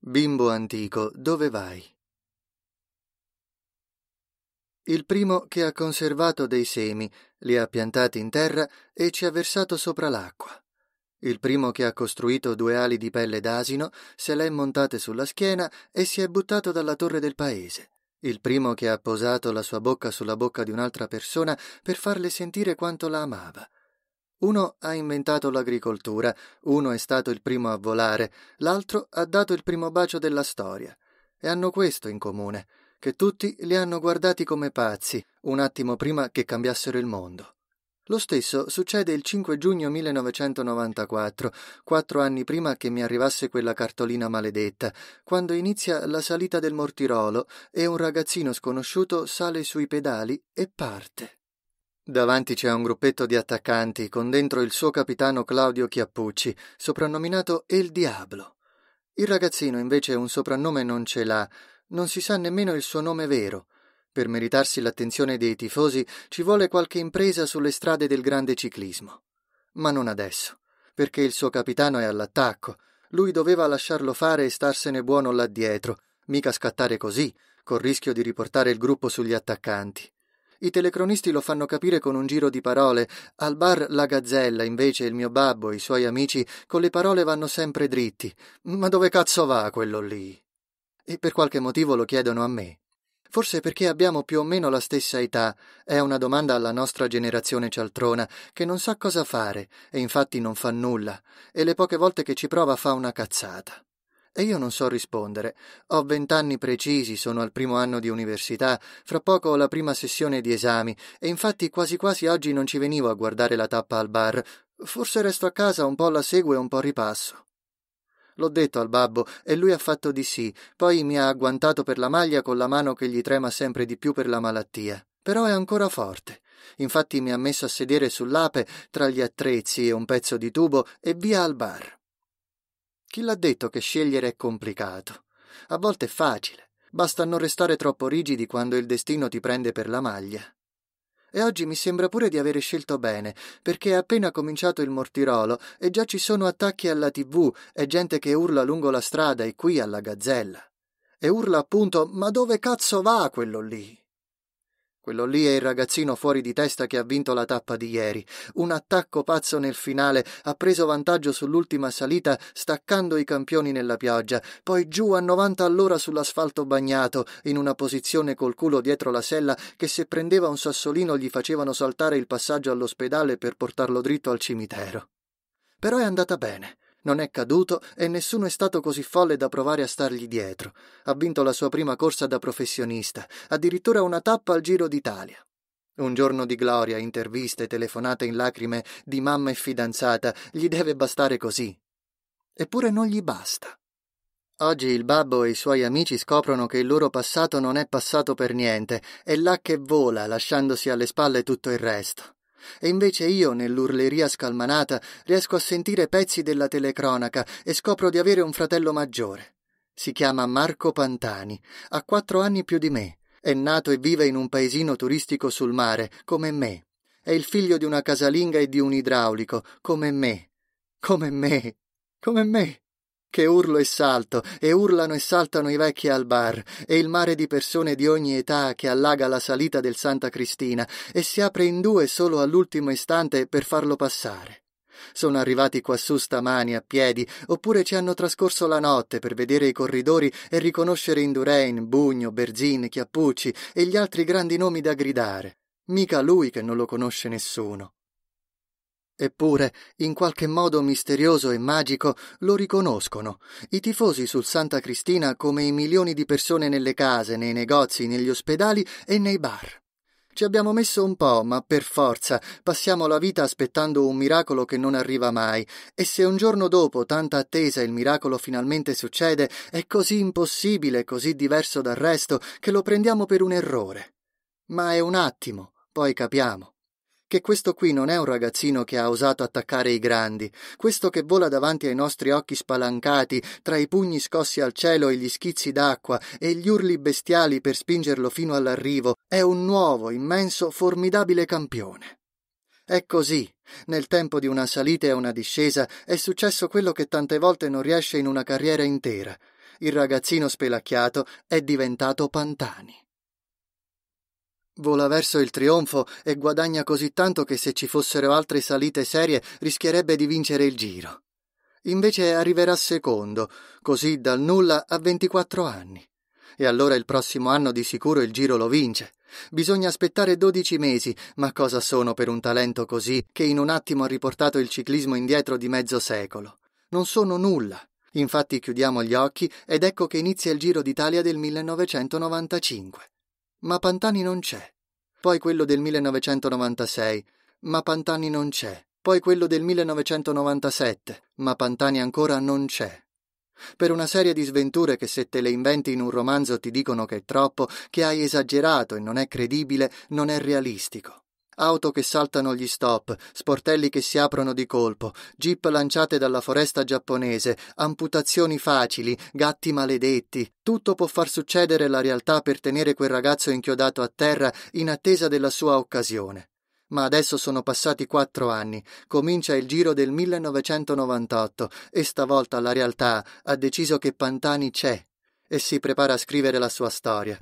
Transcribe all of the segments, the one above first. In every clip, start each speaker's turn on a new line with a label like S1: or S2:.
S1: Bimbo antico, dove vai? Il primo che ha conservato dei semi li ha piantati in terra e ci ha versato sopra l'acqua. Il primo che ha costruito due ali di pelle d'asino se l'è montate sulla schiena e si è buttato dalla torre del paese. Il primo che ha posato la sua bocca sulla bocca di un'altra persona per farle sentire quanto la amava. Uno ha inventato l'agricoltura, uno è stato il primo a volare, l'altro ha dato il primo bacio della storia. E hanno questo in comune, che tutti li hanno guardati come pazzi, un attimo prima che cambiassero il mondo. Lo stesso succede il 5 giugno 1994, quattro anni prima che mi arrivasse quella cartolina maledetta, quando inizia la salita del Mortirolo e un ragazzino sconosciuto sale sui pedali e parte. Davanti c'è un gruppetto di attaccanti con dentro il suo capitano Claudio Chiappucci, soprannominato El Diablo. Il ragazzino invece un soprannome non ce l'ha, non si sa nemmeno il suo nome vero. Per meritarsi l'attenzione dei tifosi ci vuole qualche impresa sulle strade del grande ciclismo. Ma non adesso, perché il suo capitano è all'attacco. Lui doveva lasciarlo fare e starsene buono là dietro, mica scattare così, col rischio di riportare il gruppo sugli attaccanti. I telecronisti lo fanno capire con un giro di parole. Al bar La Gazzella, invece, il mio babbo e i suoi amici con le parole vanno sempre dritti. Ma dove cazzo va quello lì? E per qualche motivo lo chiedono a me. Forse perché abbiamo più o meno la stessa età, è una domanda alla nostra generazione cialtrona, che non sa cosa fare e infatti non fa nulla, e le poche volte che ci prova fa una cazzata. E io non so rispondere. Ho vent'anni precisi, sono al primo anno di università, fra poco ho la prima sessione di esami, e infatti quasi quasi oggi non ci venivo a guardare la tappa al bar. Forse resto a casa, un po' la seguo e un po' ripasso. L'ho detto al babbo e lui ha fatto di sì, poi mi ha agguantato per la maglia con la mano che gli trema sempre di più per la malattia. Però è ancora forte. Infatti mi ha messo a sedere sull'ape tra gli attrezzi e un pezzo di tubo e via al bar. Chi l'ha detto che scegliere è complicato? A volte è facile, basta non restare troppo rigidi quando il destino ti prende per la maglia. E oggi mi sembra pure di avere scelto bene, perché è appena cominciato il mortirolo e già ci sono attacchi alla tv e gente che urla lungo la strada e qui alla gazzella. E urla appunto Ma dove cazzo va quello lì? Quello lì è il ragazzino fuori di testa che ha vinto la tappa di ieri. Un attacco pazzo nel finale, ha preso vantaggio sull'ultima salita staccando i campioni nella pioggia, poi giù a 90 all'ora sull'asfalto bagnato, in una posizione col culo dietro la sella che se prendeva un sassolino gli facevano saltare il passaggio all'ospedale per portarlo dritto al cimitero. Però è andata bene. Non è caduto e nessuno è stato così folle da provare a stargli dietro. Ha vinto la sua prima corsa da professionista, addirittura una tappa al Giro d'Italia. Un giorno di gloria, interviste, telefonate in lacrime di mamma e fidanzata, gli deve bastare così. Eppure non gli basta. Oggi il babbo e i suoi amici scoprono che il loro passato non è passato per niente, è là che vola, lasciandosi alle spalle tutto il resto. E invece io, nell'urleria scalmanata, riesco a sentire pezzi della telecronaca e scopro di avere un fratello maggiore. Si chiama Marco Pantani, ha quattro anni più di me, è nato e vive in un paesino turistico sul mare, come me. È il figlio di una casalinga e di un idraulico, come me. Come me. Come me che urlo e salto, e urlano e saltano i vecchi al bar, e il mare di persone di ogni età che allaga la salita del Santa Cristina, e si apre in due solo all'ultimo istante per farlo passare. Sono arrivati quassù stamani a piedi, oppure ci hanno trascorso la notte per vedere i corridori e riconoscere Indurain, Bugno, Berzin, Chiappucci e gli altri grandi nomi da gridare. Mica lui che non lo conosce nessuno. Eppure, in qualche modo misterioso e magico, lo riconoscono. I tifosi sul Santa Cristina come i milioni di persone nelle case, nei negozi, negli ospedali e nei bar. Ci abbiamo messo un po', ma per forza passiamo la vita aspettando un miracolo che non arriva mai, e se un giorno dopo tanta attesa il miracolo finalmente succede, è così impossibile, così diverso dal resto, che lo prendiamo per un errore. Ma è un attimo, poi capiamo che questo qui non è un ragazzino che ha osato attaccare i grandi, questo che vola davanti ai nostri occhi spalancati, tra i pugni scossi al cielo e gli schizzi d'acqua e gli urli bestiali per spingerlo fino all'arrivo, è un nuovo, immenso, formidabile campione. È così. Nel tempo di una salita e una discesa è successo quello che tante volte non riesce in una carriera intera. Il ragazzino spelacchiato è diventato Pantani. Vola verso il trionfo e guadagna così tanto che se ci fossero altre salite serie rischierebbe di vincere il giro. Invece arriverà secondo, così dal nulla a 24 anni. E allora il prossimo anno di sicuro il giro lo vince. Bisogna aspettare 12 mesi, ma cosa sono per un talento così che in un attimo ha riportato il ciclismo indietro di mezzo secolo? Non sono nulla. Infatti chiudiamo gli occhi ed ecco che inizia il Giro d'Italia del 1995. Ma Pantani non c'è. Poi quello del 1996. Ma Pantani non c'è. Poi quello del 1997. Ma Pantani ancora non c'è. Per una serie di sventure che se te le inventi in un romanzo ti dicono che è troppo, che hai esagerato e non è credibile, non è realistico auto che saltano gli stop, sportelli che si aprono di colpo, jeep lanciate dalla foresta giapponese, amputazioni facili, gatti maledetti. Tutto può far succedere la realtà per tenere quel ragazzo inchiodato a terra in attesa della sua occasione. Ma adesso sono passati quattro anni, comincia il giro del 1998 e stavolta la realtà ha deciso che Pantani c'è e si prepara a scrivere la sua storia.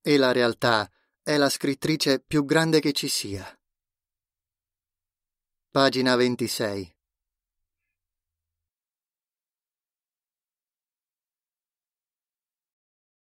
S1: E la realtà è la scrittrice più grande che ci sia. Pagina 26